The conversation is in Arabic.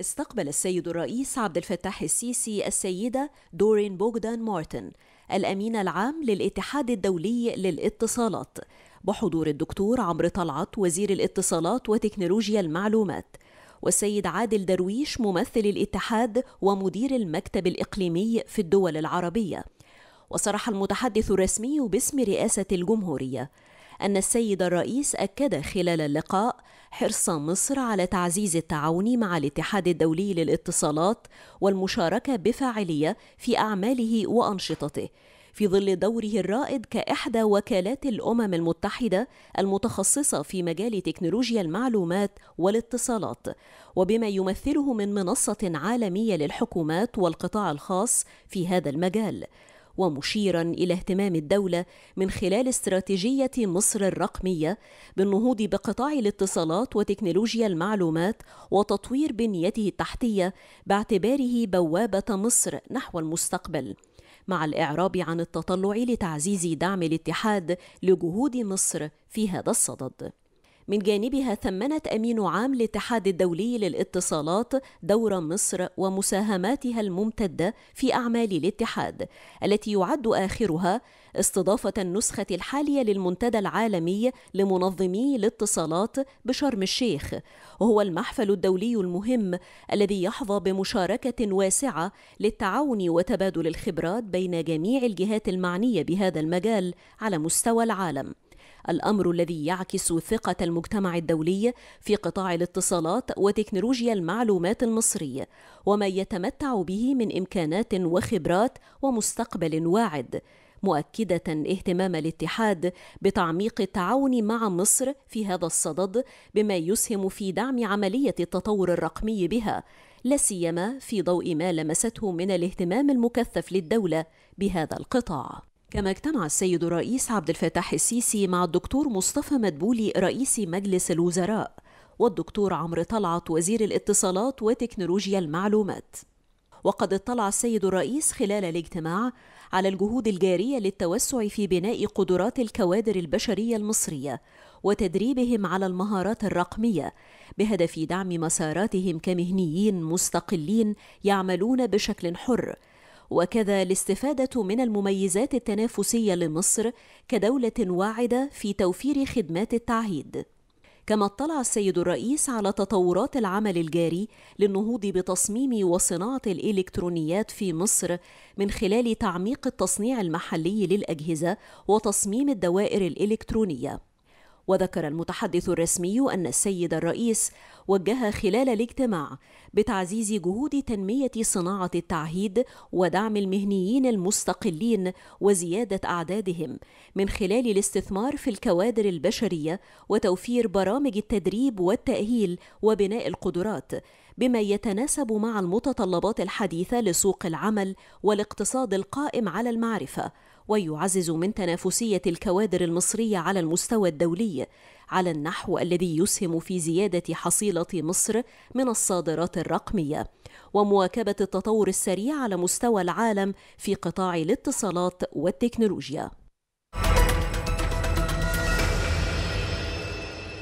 استقبل السيد الرئيس عبد الفتاح السيسي السيدة دورين بوغدان مارتن الأمين العام للاتحاد الدولي للاتصالات بحضور الدكتور عمرو طلعت وزير الاتصالات وتكنولوجيا المعلومات والسيد عادل درويش ممثل الاتحاد ومدير المكتب الإقليمي في الدول العربية وصرح المتحدث الرسمي باسم رئاسة الجمهورية أن السيد الرئيس أكد خلال اللقاء حرص مصر على تعزيز التعاون مع الاتحاد الدولي للاتصالات والمشاركة بفاعلية في أعماله وأنشطته في ظل دوره الرائد كإحدى وكالات الأمم المتحدة المتخصصة في مجال تكنولوجيا المعلومات والاتصالات وبما يمثله من منصة عالمية للحكومات والقطاع الخاص في هذا المجال ومشيرا إلى اهتمام الدولة من خلال استراتيجية مصر الرقمية بالنهوض بقطاع الاتصالات وتكنولوجيا المعلومات وتطوير بنيته التحتية باعتباره بوابة مصر نحو المستقبل. مع الإعراب عن التطلع لتعزيز دعم الاتحاد لجهود مصر في هذا الصدد من جانبها ثمنت أمين عام الاتحاد الدولي للاتصالات دور مصر ومساهماتها الممتدة في أعمال الاتحاد التي يعد آخرها استضافة النسخة الحالية للمنتدى العالمي لمنظمي الاتصالات بشرم الشيخ وهو المحفل الدولي المهم الذي يحظى بمشاركة واسعة للتعاون وتبادل الخبرات بين جميع الجهات المعنية بهذا المجال على مستوى العالم الأمر الذي يعكس ثقة المجتمع الدولي في قطاع الاتصالات وتكنولوجيا المعلومات المصري وما يتمتع به من إمكانات وخبرات ومستقبل واعد مؤكدة اهتمام الاتحاد بتعميق التعاون مع مصر في هذا الصدد بما يسهم في دعم عملية التطور الرقمي بها لا سيما في ضوء ما لمسته من الاهتمام المكثف للدولة بهذا القطاع كما اجتمع السيد الرئيس عبد الفتاح السيسي مع الدكتور مصطفى مدبولي رئيس مجلس الوزراء والدكتور عمرو طلعت وزير الاتصالات وتكنولوجيا المعلومات وقد اطلع السيد الرئيس خلال الاجتماع على الجهود الجاريه للتوسع في بناء قدرات الكوادر البشريه المصريه وتدريبهم على المهارات الرقميه بهدف دعم مساراتهم كمهنيين مستقلين يعملون بشكل حر وكذا الاستفادة من المميزات التنافسية لمصر كدولة واعدة في توفير خدمات التعهيد. كما اطلع السيد الرئيس على تطورات العمل الجاري للنهوض بتصميم وصناعة الإلكترونيات في مصر من خلال تعميق التصنيع المحلي للأجهزة وتصميم الدوائر الإلكترونية. وذكر المتحدث الرسمي أن السيد الرئيس وجه خلال الاجتماع بتعزيز جهود تنمية صناعة التعهيد ودعم المهنيين المستقلين وزيادة أعدادهم من خلال الاستثمار في الكوادر البشرية وتوفير برامج التدريب والتأهيل وبناء القدرات بما يتناسب مع المتطلبات الحديثة لسوق العمل والاقتصاد القائم على المعرفة ويعزز من تنافسية الكوادر المصرية على المستوى الدولي على النحو الذي يسهم في زيادة حصيلة مصر من الصادرات الرقمية ومواكبة التطور السريع على مستوى العالم في قطاع الاتصالات والتكنولوجيا